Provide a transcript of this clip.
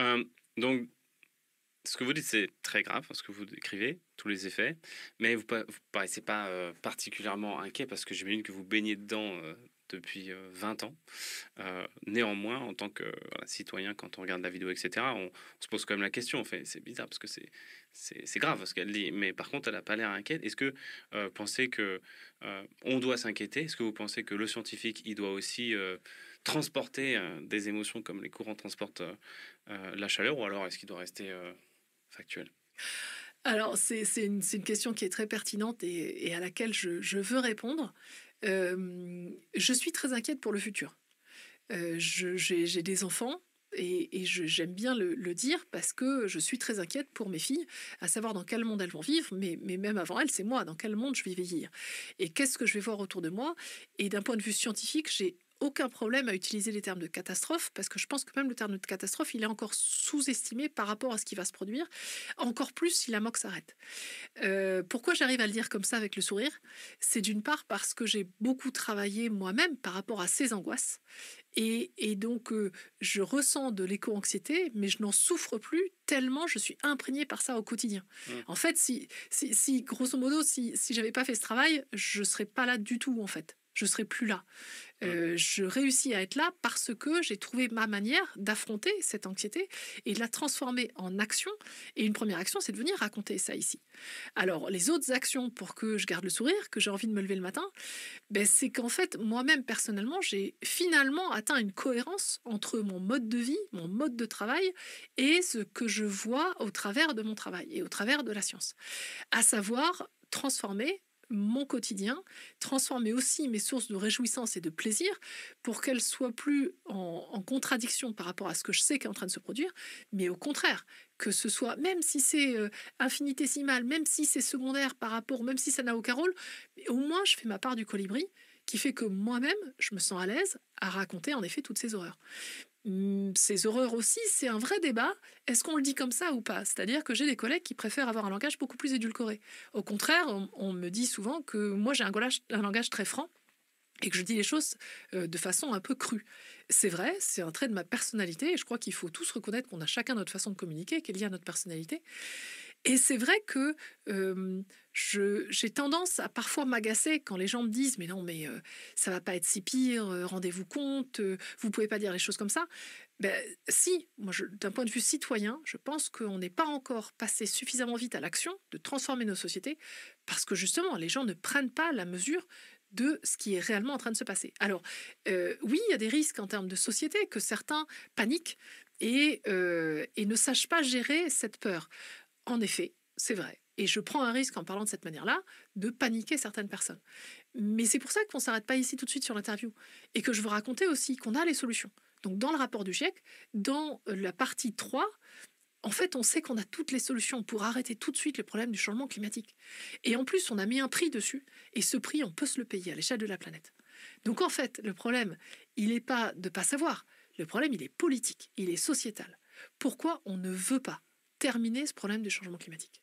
Euh, donc, ce que vous dites, c'est très grave, hein, ce que vous décrivez, tous les effets, mais vous ne paraissez pas euh, particulièrement inquiet parce que j'imagine que vous baignez dedans euh, depuis 20 euh, ans. Euh, néanmoins, en tant que citoyen, quand on regarde la vidéo, etc., on, se pose quand même la question. fait, c'est bizarre parce que c'est, c'est, grave ce qu'elle dit. Mais par contre, elle n'a pas l'air inquiète. Est-ce que vous euh, pensez que on doit s'inquiéter Est-ce que vous pensez que le scientifique, il doit aussi transporter des émotions comme les courants transportent la chaleur Ou alors est-ce qu'il doit rester factuel alors, c'est une, question qui est très pertinente et, à laquelle je, veux répondre. Euh, je suis très inquiète pour le futur. Euh, j'ai des enfants, et, et j'aime bien le, dire parce que je suis très inquiète pour mes filles, à savoir dans quel monde elles vont vivre, mais, mais même avant elles, c'est moi, dans quel monde je vais vieillir. Et qu'est-ce que je vais voir autour de moi Et d'un point de vue scientifique, j'ai aucun problème à utiliser les termes de catastrophe, parce que je pense que même le terme de catastrophe, il est encore sous-estimé par rapport à ce qui va se produire, encore plus si la moque s'arrête. Euh, pourquoi j'arrive à le dire comme ça avec le sourire C'est d'une part parce que j'ai beaucoup travaillé moi-même par rapport à ces angoisses, et, donc euh, je ressens de l'éco-anxiété, mais je n'en souffre plus tellement je suis imprégnée par ça au quotidien. Mmh. En fait, si, si, grosso modo, si, si j'avais pas fait ce travail, je serais pas là du tout, en fait je serai plus là. Mm. Euh, je réussis à être là parce que j'ai trouvé ma manière d'affronter cette anxiété et de la transformer en action. Et une première action, c'est de venir raconter ça ici. Alors, les autres actions pour que je garde le sourire, que j'ai envie de me lever le matin, ben, c'est qu'en fait, moi-même, personnellement, j'ai finalement atteint une cohérence entre mon mode de vie, mon mode de travail et ce que je vois au travers de mon travail et au travers de la science. À savoir transformer mon quotidien, transformer aussi mes sources de réjouissance et de plaisir pour qu'elles soient plus en, contradiction par rapport à ce que je sais qui est en train de se produire, mais au contraire, que ce soit, même si c'est euh, infinitésimal, même si c'est secondaire par rapport, même si ça n'a aucun rôle, au moins je fais ma part du colibri qui fait que moi-même, je me sens à l'aise à raconter en effet toutes ces horreurs. Mmh, ces horreurs aussi, c'est un vrai débat. Est-ce qu'on le dit comme ça ou pas C'est-à-dire que j'ai des collègues qui préfèrent avoir un langage beaucoup plus édulcoré. Au contraire, on, me dit souvent que moi j'ai un, un langage très franc et que je dis les choses euh, de façon un peu crue. C'est vrai, c'est un trait de ma personnalité, et je crois qu'il faut tous reconnaître qu'on a chacun notre façon de communiquer, qu'elle est liée à notre personnalité. Et c'est vrai que j'ai tendance à parfois m'agacer quand les gens me disent mais non mais ça ça va pas être si pire, rendez-vous compte, vous pouvez pas dire les choses comme ça. Ben si, moi d'un point de vue citoyen, je pense qu'on n'est pas encore passé suffisamment vite à l'action de transformer nos sociétés parce que justement les gens ne prennent pas la mesure de ce qui est réellement en train de se passer. Alors oui, il y a des risques en termes de société que certains paniquent et ne sachent pas gérer cette peur. En effet, c'est vrai. Et je prends un risque en parlant de cette manière-là de paniquer certaines personnes. Mais c'est pour ça qu'on ne s'arrête pas ici tout de suite sur l'interview. Et que je veux raconter aussi qu'on a les solutions. Donc dans le rapport du GIEC, dans la partie 3, en fait, on sait qu'on a toutes les solutions pour arrêter tout de suite le problème du changement climatique. Et en plus, on a mis un prix dessus, et ce prix, on peut se le payer à l'échelle de la planète. Donc en fait, le problème, il n'est pas de ne pas savoir, le problème, il est politique, il est sociétal. Pourquoi on ne veut pas terminer ce problème du changement climatique.